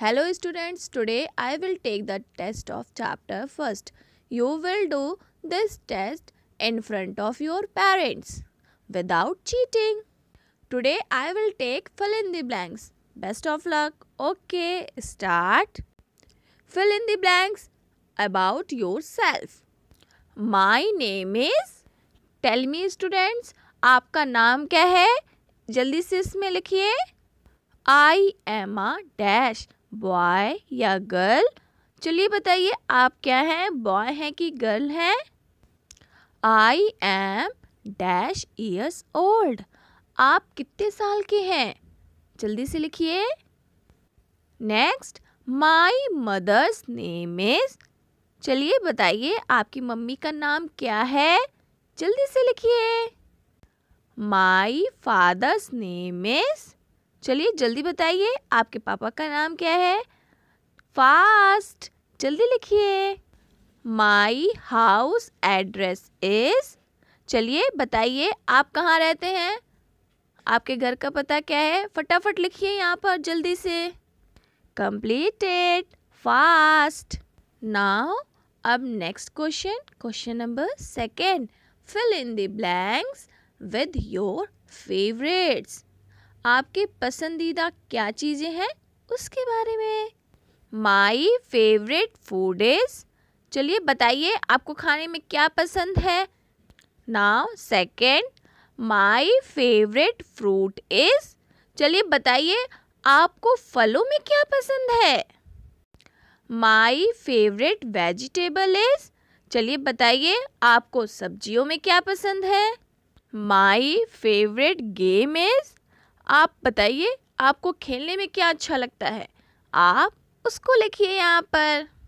hello students today i will take the test of chapter first you will do this test in front of your parents without cheating today i will take fill in the blanks best of luck okay start fill in the blanks about yourself my name is tell me students आपका नाम क्या है जल्दी से इसमें लिखिए I am uh dash boy या girl चलिए बताइए आप क्या हैं बॉय हैं कि गर्ल हैं I am dash years old आप कितने साल के हैं जल्दी से लिखिए next my mother's name is चलिए बताइए आपकी मम्मी का नाम क्या है जल्दी से लिखिए माई फादर्स नेम इज़ चलिए जल्दी बताइए आपके पापा का नाम क्या है फास्ट जल्दी लिखिए माई हाउस एड्रेस इज चलिए बताइए आप कहाँ रहते हैं आपके घर का पता क्या है फटाफट लिखिए यहाँ पर जल्दी से कंप्लीटेड फास्ट नाउ अब next question question number second fill in the blanks with your favourites आपके पसंदीदा क्या चीज़ें हैं उसके बारे में माई फेवरेट फूड इज़ चलिए बताइए आपको खाने में क्या पसंद है now second my favourite fruit is चलिए बताइए आपको फलों में क्या पसंद है माई फेवरेट वेजिटेबल इज चलिए बताइए आपको सब्जियों में क्या पसंद है माई फेवरेट गेम इज आप बताइए आपको खेलने में क्या अच्छा लगता है आप उसको लिखिए यहाँ पर